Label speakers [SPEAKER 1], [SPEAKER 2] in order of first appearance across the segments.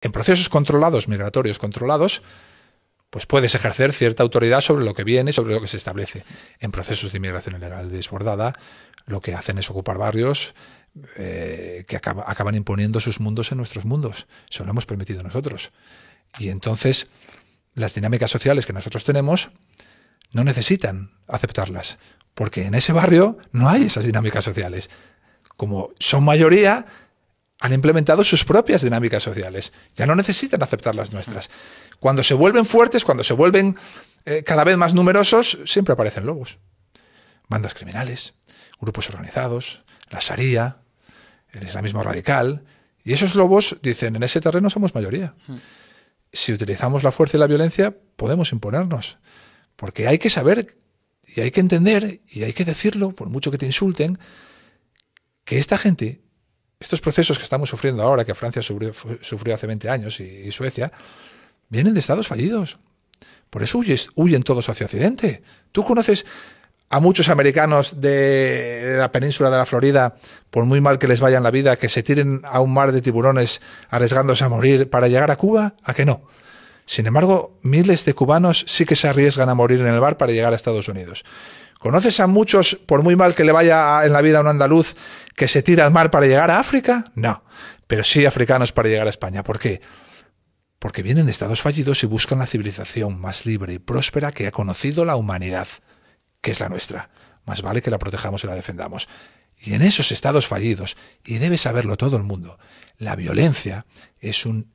[SPEAKER 1] En procesos controlados, migratorios controlados, pues puedes ejercer cierta autoridad sobre lo que viene, sobre lo que se establece. En procesos de inmigración ilegal desbordada, lo que hacen es ocupar barrios eh, que acaban imponiendo sus mundos en nuestros mundos. Eso lo hemos permitido nosotros. Y entonces, las dinámicas sociales que nosotros tenemos no necesitan aceptarlas, porque en ese barrio no hay esas dinámicas sociales. Como son mayoría, han implementado sus propias dinámicas sociales. Ya no necesitan aceptar las nuestras. Cuando se vuelven fuertes, cuando se vuelven eh, cada vez más numerosos, siempre aparecen lobos. Bandas criminales, grupos organizados, la Sharia, el islamismo radical. Y esos lobos dicen, en ese terreno somos mayoría. Mm. Si utilizamos la fuerza y la violencia, podemos imponernos. Porque hay que saber y hay que entender y hay que decirlo, por mucho que te insulten, que esta gente estos procesos que estamos sufriendo ahora, que Francia sufrió, hace 20 años y, Suecia, vienen de estados fallidos. Por eso huyen todos hacia Occidente. Tú conoces a muchos americanos de la península de la Florida, por muy mal que les vaya en la vida, que se tiren a un mar de tiburones arriesgándose a morir para llegar a Cuba, ¿a qué no? Sin embargo, miles de cubanos sí que se arriesgan a morir en el mar para llegar a Estados Unidos. ¿Conoces a muchos, por muy mal que le vaya en la vida a un andaluz, que se tira al mar para llegar a África? No, pero sí africanos para llegar a España. ¿Por qué? Porque vienen de estados fallidos y buscan la civilización más libre y próspera que ha conocido la humanidad, que es la nuestra. Más vale que la protejamos y la defendamos. Y en esos estados fallidos, y debe saberlo todo el mundo, la violencia es un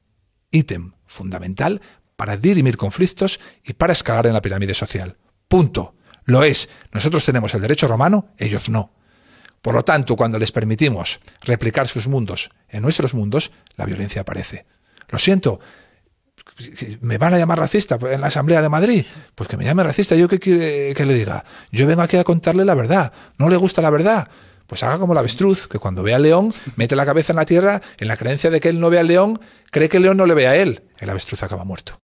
[SPEAKER 1] ítem fundamental para dirimir conflictos y para escalar en la pirámide social. Punto. Lo es. Nosotros tenemos el derecho romano, ellos no. Por lo tanto, cuando les permitimos replicar sus mundos en nuestros mundos, la violencia aparece. Lo siento, me van a llamar racista en la Asamblea de Madrid. Pues que me llame racista, ¿yo qué quiere que le diga? Yo vengo aquí a contarle la verdad. ¿No le gusta la verdad? Pues haga como la avestruz, que cuando ve al león, mete la cabeza en la tierra en la creencia de que él no ve al león, cree que el león no le ve a él. El avestruz acaba muerto.